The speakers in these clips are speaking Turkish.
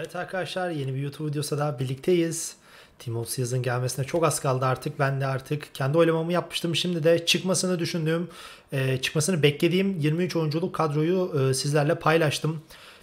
Evet arkadaşlar yeni bir YouTube videosu daha birlikteyiz. Team of Season gelmesine çok az kaldı artık. Ben de artık kendi oylamamı yapmıştım. Şimdi de çıkmasını düşündüğüm, e, çıkmasını beklediğim 23 oyunculuk kadroyu e, sizlerle paylaştım.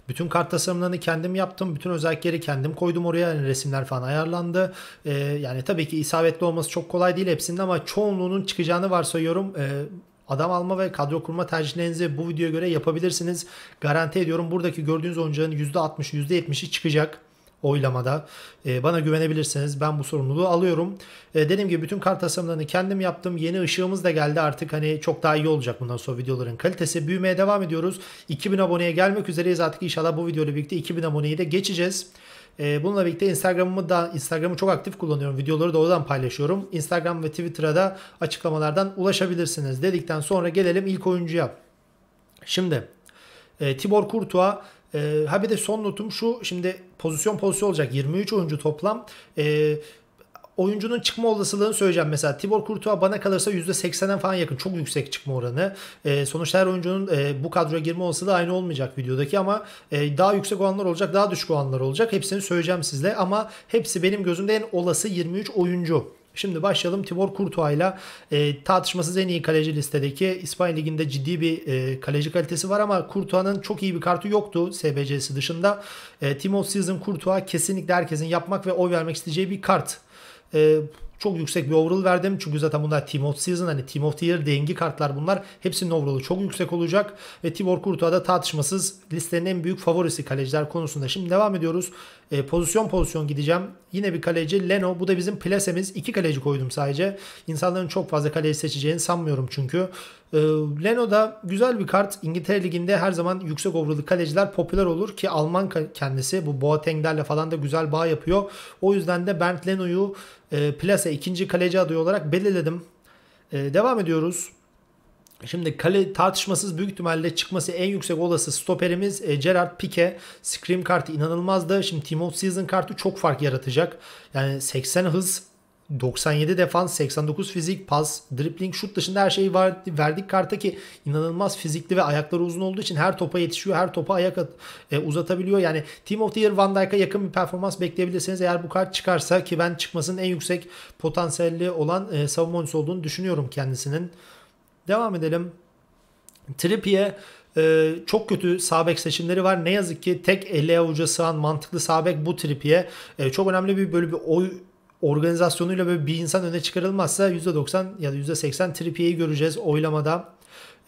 Bütün kart tasarımlarını kendim yaptım. Bütün özellikleri kendim koydum oraya. Yani resimler falan ayarlandı. Ee, yani tabii ki isabetli olması çok kolay değil hepsinde ama çoğunluğunun çıkacağını varsayıyorum. Ee, adam alma ve kadro kurma tercihlerinizi bu videoya göre yapabilirsiniz. Garanti ediyorum buradaki gördüğünüz oyuncağın %60'ı %70'i çıkacak oylamada. Ee, bana güvenebilirsiniz. Ben bu sorumluluğu alıyorum. Ee, dediğim gibi bütün kart tasarımlarını kendim yaptım. Yeni ışığımız da geldi artık. Hani çok daha iyi olacak bundan sonra videoların kalitesi. Büyümeye devam ediyoruz. 2000 aboneye gelmek üzereyiz artık. inşallah bu videoyla birlikte 2000 aboneyi de geçeceğiz. Ee, bununla birlikte Instagram'ımı da Instagram'ı çok aktif kullanıyorum. Videoları da oradan paylaşıyorum. Instagram ve Twitter'a da açıklamalardan ulaşabilirsiniz dedikten sonra gelelim ilk oyuncuya. Şimdi e, Tibor Kurtua e, ha bir de son notum şu şimdi pozisyon pozisyon olacak 23 oyuncu toplam. E, oyuncunun çıkma olasılığını söyleyeceğim. Mesela Tibor Courtois bana kalırsa %80'e falan yakın. Çok yüksek çıkma oranı. E, sonuçta her oyuncunun e, bu kadroya girme olasılığı aynı olmayacak videodaki ama e, daha yüksek olanlar olacak, daha düşük olanlar olacak. Hepsini söyleyeceğim sizle ama hepsi benim gözümde en olası 23 oyuncu. Şimdi başlayalım Tibor Courtois ile e, tartışmasız en iyi kaleci listedeki İspanya Ligi'nde ciddi bir e, kaleci kalitesi var ama Courtois'ın çok iyi bir kartı yoktu SBC'si dışında. E, Team of Season Courtois kesinlikle herkesin yapmak ve oy vermek isteyeceği bir kart. E, çok yüksek bir overall verdim. Çünkü zaten bunlar Team of Season hani Team of the Year dengi kartlar bunlar. Hepsinin overall'ı çok yüksek olacak. Ve Tibor Kurtuğa da tartışmasız listenin en büyük favorisi kaleciler konusunda. Şimdi devam ediyoruz. E, pozisyon pozisyon gideceğim. Yine bir kaleci Leno. Bu da bizim plasemiz. İki kaleci koydum sadece. İnsanların çok fazla kaleci seçeceğini sanmıyorum çünkü. Ee, Leno da güzel bir kart. İngiltere Ligi'nde her zaman yüksek ovralı kaleciler popüler olur ki Alman kendisi bu Boateng'lerle falan da güzel bağ yapıyor. O yüzden de Bernd Leno'yu e, plase ikinci kaleci adayı olarak belirledim. E, devam ediyoruz. Şimdi kale tartışmasız büyük ihtimalle çıkması en yüksek olası stoperimiz e, Gerard Pique. Scream kartı inanılmazdı. Şimdi Timo Season kartı çok fark yaratacak. Yani 80 hız 97 defans, 89 fizik, pas, dribbling, şut dışında her şeyi verdik karta ki inanılmaz fizikli ve ayakları uzun olduğu için her topa yetişiyor, her topa ayak at, e, uzatabiliyor. Yani Team of the Year Van Dijk'a yakın bir performans bekleyebilirsiniz eğer bu kart çıkarsa ki ben çıkmasının en yüksek potansiyelli olan e, savunma oyuncusu olduğunu düşünüyorum kendisinin. Devam edelim. Trippier ee, çok kötü sabek seçimleri var. Ne yazık ki tek elle avuca sığan mantıklı sabek bu Trippier. Ee, çok önemli bir böyle bir oy organizasyonuyla böyle bir insan öne çıkarılmazsa %90 ya da %80 Trippier'i göreceğiz oylamada.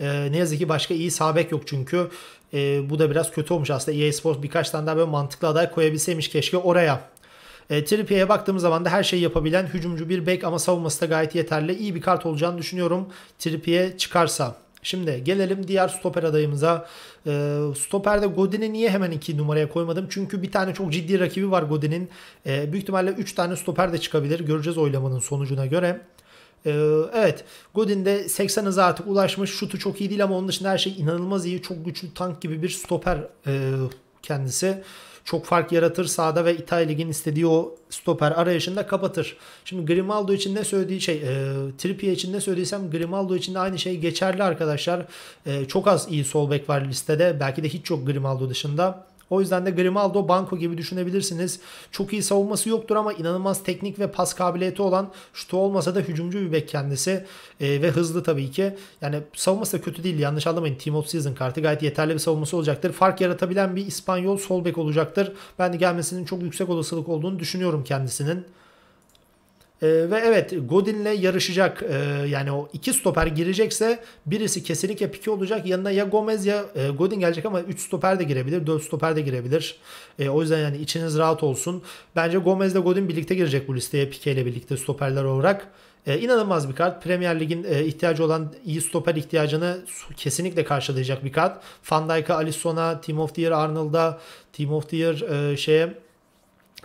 Ee, ne yazık ki başka iyi sabek yok çünkü. Ee, bu da biraz kötü olmuş aslında. EA Sports birkaç tane daha böyle mantıklı aday koyabilseymiş keşke oraya. Ee, Trippier'e baktığımız zaman da her şeyi yapabilen hücumcu bir bek ama savunması da gayet yeterli. İyi bir kart olacağını düşünüyorum Trippier çıkarsa. Şimdi gelelim diğer stoper adayımıza. Ee, stoperde Godin'i niye hemen 2 numaraya koymadım? Çünkü bir tane çok ciddi rakibi var Godin'in. Ee, büyük ihtimalle 3 tane stoper de çıkabilir. Göreceğiz oylamanın sonucuna göre. Ee, evet Godin de 80 hıza artık ulaşmış. Şutu çok iyi değil ama onun dışında her şey inanılmaz iyi. Çok güçlü tank gibi bir stoper e, kendisi. Çok fark yaratır sahada ve İtalya Lig'in istediği o stoper arayışında kapatır. Şimdi Grimaldo için ne söylediği şey, e, Trippier için ne söylediysem Grimaldo için de aynı şey geçerli arkadaşlar. E, çok az iyi sol bek var listede. Belki de hiç yok Grimaldo dışında. O yüzden de Grimaldo Banco gibi düşünebilirsiniz. Çok iyi savunması yoktur ama inanılmaz teknik ve pas kabiliyeti olan şutu olmasa da hücumcu bir bek kendisi e, ve hızlı tabii ki. Yani savunması da kötü değil yanlış anlamayın. Team of Season kartı gayet yeterli bir savunması olacaktır. Fark yaratabilen bir İspanyol sol bek olacaktır. Ben de gelmesinin çok yüksek olasılık olduğunu düşünüyorum kendisinin. E, ve evet Godin'le yarışacak. E, yani o iki stoper girecekse birisi kesinlikle pike olacak. Yanına ya Gomez ya e, Godin gelecek ama 3 stoper de girebilir. 4 stoper de girebilir. E, o yüzden yani içiniz rahat olsun. Bence Gomez ile Godin birlikte girecek bu listeye Pike ile birlikte stoperler olarak. E, inanılmaz bir kart. Premier Lig'in e, ihtiyacı olan iyi stoper ihtiyacını kesinlikle karşılayacak bir kart. Van Dijk'a, Alisson'a, Team of the Year Arnold'a, Team of the Year e, şeye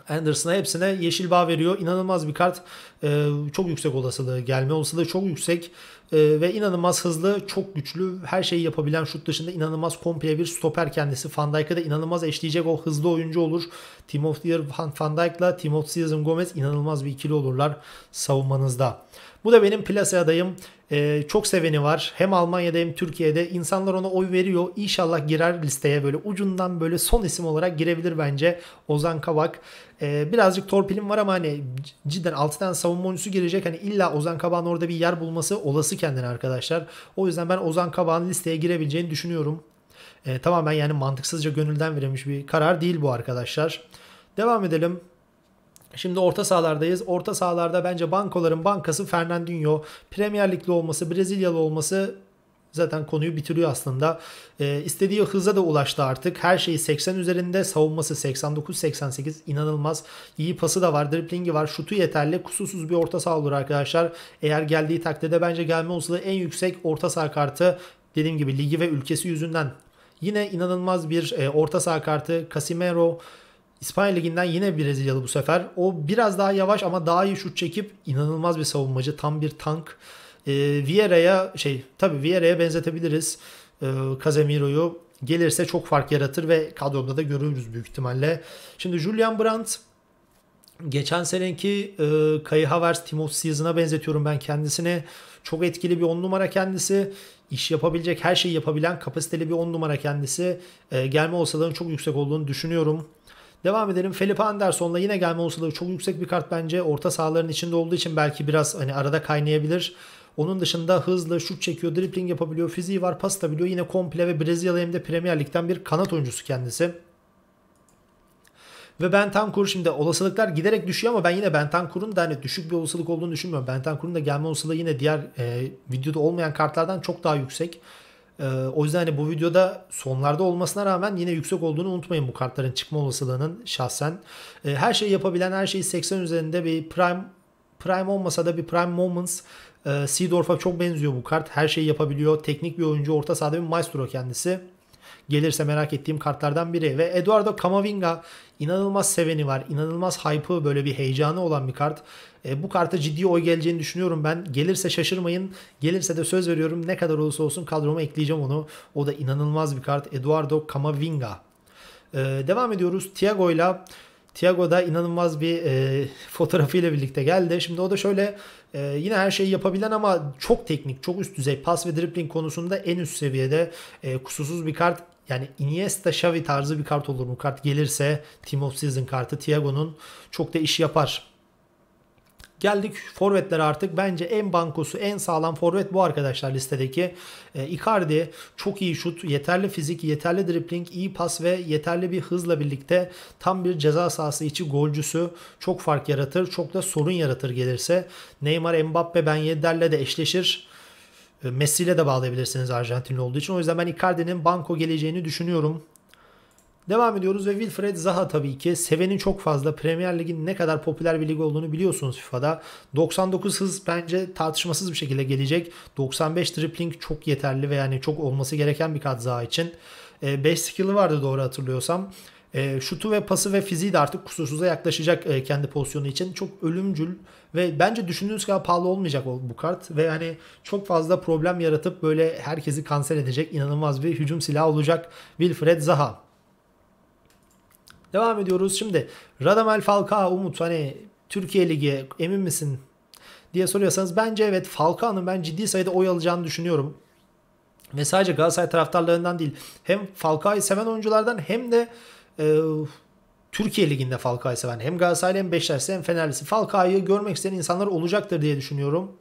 Anderson'a hepsine yeşil bağ veriyor. İnanılmaz bir kart. Ee, çok yüksek olasılığı. Gelme olasılığı çok yüksek. Ee, ve inanılmaz hızlı, çok güçlü. Her şeyi yapabilen şut dışında inanılmaz komple bir stoper kendisi. Van Dijk'a da inanılmaz eşleyecek o hızlı oyuncu olur. Team of the Year Van Dijk'la Team of Season Gomez inanılmaz bir ikili olurlar savunmanızda. Bu da benim plase adayım. Ee, çok seveni var. Hem Almanya'da hem Türkiye'de. İnsanlar ona oy veriyor. İnşallah girer listeye böyle ucundan böyle son isim olarak girebilir bence Ozan Kabak. Ee, birazcık torpilim var ama hani cidden altıdan tane savunma oyuncusu girecek. Hani illa Ozan Kabak'ın orada bir yer bulması olası kendine arkadaşlar. O yüzden ben Ozan Kabak'ın listeye girebileceğini düşünüyorum. Ee, tamamen yani mantıksızca gönülden verilmiş bir karar değil bu arkadaşlar. Devam edelim. Şimdi orta sahalardayız. Orta sahalarda bence bankoların bankası Fernandinho. Premier Lig'li olması, Brezilyalı olması zaten konuyu bitiriyor aslında. E, istediği hıza da ulaştı artık. Her şeyi 80 üzerinde. Savunması 89-88 inanılmaz. İyi pası da var. Driplingi var. Şutu yeterli. Kusursuz bir orta saha olur arkadaşlar. Eğer geldiği takdirde bence gelme olasılığı en yüksek orta saha kartı. Dediğim gibi ligi ve ülkesi yüzünden. Yine inanılmaz bir e, orta saha kartı. Casimero İspanya Ligi'nden yine Brezilyalı bu sefer. O biraz daha yavaş ama daha iyi şut çekip inanılmaz bir savunmacı. Tam bir tank. E, Vieira'ya şey tabii Vieira'ya benzetebiliriz. E, Casemiro'yu gelirse çok fark yaratır ve kadroda da görürüz büyük ihtimalle. Şimdi Julian Brandt geçen seneki e, Kai Havertz, Timo Season'a benzetiyorum ben kendisine Çok etkili bir on numara kendisi. İş yapabilecek, her şeyi yapabilen kapasiteli bir on numara kendisi. E, gelme olasılığının çok yüksek olduğunu düşünüyorum. Devam edelim. Felipe Anderson'la yine gelme olasılığı çok yüksek bir kart bence. Orta sahaların içinde olduğu için belki biraz hani arada kaynayabilir. Onun dışında hızlı şut çekiyor, dripling yapabiliyor, fiziği var, pas biliyor. Yine komple ve Brezilyalı hem de Premier Lig'den bir kanat oyuncusu kendisi. Ve Bentancur şimdi olasılıklar giderek düşüyor ama ben yine Bentancur'un da hani düşük bir olasılık olduğunu düşünmüyorum. Bentancur'un da gelme olasılığı yine diğer e, videoda olmayan kartlardan çok daha yüksek. Ee, o yüzden hani bu videoda sonlarda olmasına rağmen yine yüksek olduğunu unutmayın bu kartların çıkma olasılığının şahsen. Ee, her şeyi yapabilen her şeyi 80 üzerinde bir prime prime olmasa da bir prime moments e, Seedorf'a çok benziyor bu kart. Her şeyi yapabiliyor. Teknik bir oyuncu. Orta sahada bir maestro kendisi gelirse merak ettiğim kartlardan biri. Ve Eduardo Camavinga inanılmaz seveni var. İnanılmaz hype'ı böyle bir heyecanı olan bir kart. E, bu karta ciddi oy geleceğini düşünüyorum ben. Gelirse şaşırmayın. Gelirse de söz veriyorum ne kadar olursa olsun kadroma ekleyeceğim onu. O da inanılmaz bir kart. Eduardo Camavinga. E, devam ediyoruz. Thiago ile Thiago da inanılmaz bir e, fotoğrafıyla birlikte geldi. Şimdi o da şöyle e, yine her şeyi yapabilen ama çok teknik, çok üst düzey pas ve dribbling konusunda en üst seviyede e, kusursuz bir kart. Yani Iniesta Xavi tarzı bir kart olur bu kart gelirse Team of Season kartı Thiago'nun çok da iş yapar. Geldik forvetlere artık. Bence en bankosu, en sağlam forvet bu arkadaşlar listedeki. E, Icardi çok iyi şut, yeterli fizik, yeterli dribling iyi pas ve yeterli bir hızla birlikte tam bir ceza sahası içi golcüsü çok fark yaratır. Çok da sorun yaratır gelirse. Neymar, Mbappe, Ben Yedder'le de eşleşir. E, Messi ile de bağlayabilirsiniz Arjantinli olduğu için. O yüzden ben Icardi'nin banko geleceğini düşünüyorum. Devam ediyoruz ve Wilfred Zaha tabii ki. Sevenin çok fazla. Premier Lig'in ne kadar popüler bir lig olduğunu biliyorsunuz FIFA'da. 99 hız bence tartışmasız bir şekilde gelecek. 95 dribbling çok yeterli ve yani çok olması gereken bir kat Zaha için. 5 e, skill'i vardı doğru hatırlıyorsam. E, şutu ve pası ve fiziği de artık kusursuza yaklaşacak e, kendi pozisyonu için. Çok ölümcül ve bence düşündüğünüz kadar pahalı olmayacak bu kart. Ve yani çok fazla problem yaratıp böyle herkesi kanser edecek inanılmaz bir hücum silahı olacak Wilfred Zaha. Devam ediyoruz şimdi. Radamel Falcao Umut hani Türkiye Ligi emin misin diye soruyorsanız bence evet Falcao'nun ben ciddi sayıda oy alacağını düşünüyorum. Ve sadece Galatasaray taraftarlarından değil hem Falcao'yu seven oyunculardan hem de e, Türkiye Ligi'nde Falcao'yu seven hem Galatasaraylı hem Beşiktaşlı hem Fenerlisi Falcao'yu görmek isteyen insanlar olacaktır diye düşünüyorum.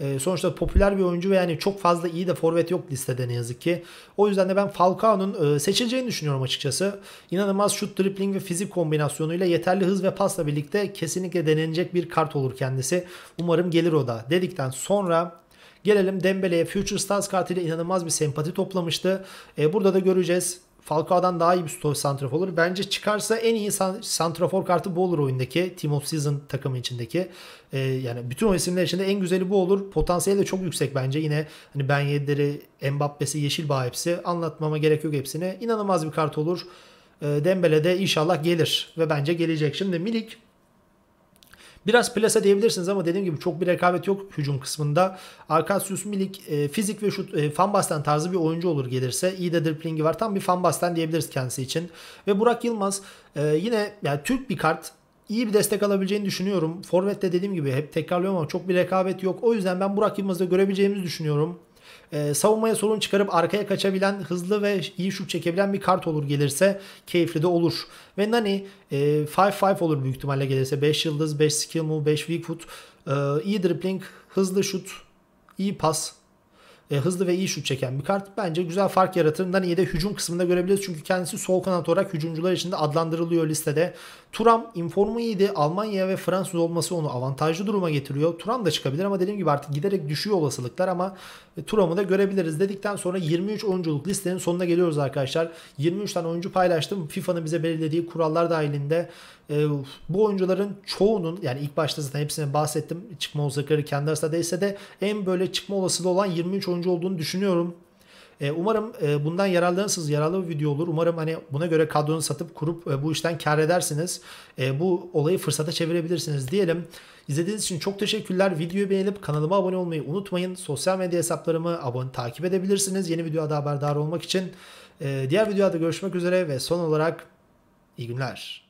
Ee, sonuçta popüler bir oyuncu ve yani çok fazla iyi de forvet yok listede ne yazık ki. O yüzden de ben Falcao'nun e, seçileceğini düşünüyorum açıkçası. İnanılmaz şut, dribling ve fizik kombinasyonuyla yeterli hız ve pasla birlikte kesinlikle denenecek bir kart olur kendisi. Umarım gelir o da. Dedikten sonra Gelelim Dembele'ye Future Stars kartıyla inanılmaz bir sempati toplamıştı. E, burada da göreceğiz Falcao'dan daha iyi bir stoper santrafor olur. Bence çıkarsa en iyi santrafor kartı bu olur oyundaki. Team of Season takımı içindeki. Ee, yani bütün o isimler içinde en güzeli bu olur. Potansiyeli de çok yüksek bence. Yine hani Ben Yedder'i, Mbappe'si, Yeşilbağ hepsi. Anlatmama gerek yok hepsine. İnanılmaz bir kart olur. Ee, Dembele de inşallah gelir ve bence gelecek. Şimdi Milik Biraz plasa diyebilirsiniz ama dediğim gibi çok bir rekabet yok hücum kısmında. Arkasius Milik e, fizik ve şut e, Fanbasten tarzı bir oyuncu olur gelirse. İyi de driplingi var. Tam bir Fanbasten diyebiliriz kendisi için. Ve Burak Yılmaz e, yine yani Türk bir kart iyi bir destek alabileceğini düşünüyorum. Forvet'te dediğim gibi hep tekrarlıyorum ama çok bir rekabet yok. O yüzden ben Burak Yılmaz'ı görebileceğimizi düşünüyorum. E, savunmaya sorun çıkarıp arkaya kaçabilen, hızlı ve iyi şut çekebilen bir kart olur gelirse keyifli de olur. Ve Nani 5-5 e, olur büyük ihtimalle gelirse. 5 yıldız, 5 skill move, 5 weak foot. E, iyi dribbling, hızlı şut, iyi pas e, hızlı ve iyi şut çeken bir kart. Bence güzel fark yaratır. iyi de hücum kısmında görebiliriz. Çünkü kendisi sol kanat olarak hücumcular içinde adlandırılıyor listede. Turam informu iyiydi. Almanya ve Fransız olması onu avantajlı duruma getiriyor. Turam da çıkabilir ama dediğim gibi artık giderek düşüyor olasılıklar ama e, Turam'ı da görebiliriz dedikten sonra 23 oyunculuk listenin sonuna geliyoruz arkadaşlar. 23 tane oyuncu paylaştım. FIFA'nın bize belirlediği kurallar dahilinde e, bu oyuncuların çoğunun yani ilk başta zaten hepsine bahsettim. Çıkma olasılıkları kendi arasında değilse de en böyle çıkma olasılığı olan 23 oyuncu olduğunu düşünüyorum. E, umarım e, bundan yararlanırsınız. Yararlı bir video olur. Umarım hani buna göre kadronu satıp kurup e, bu işten kar edersiniz. E, bu olayı fırsata çevirebilirsiniz diyelim. İzlediğiniz için çok teşekkürler. Videoyu beğenip kanalıma abone olmayı unutmayın. Sosyal medya hesaplarımı abone takip edebilirsiniz. Yeni videoda haberdar olmak için. E, diğer videoda görüşmek üzere ve son olarak iyi günler.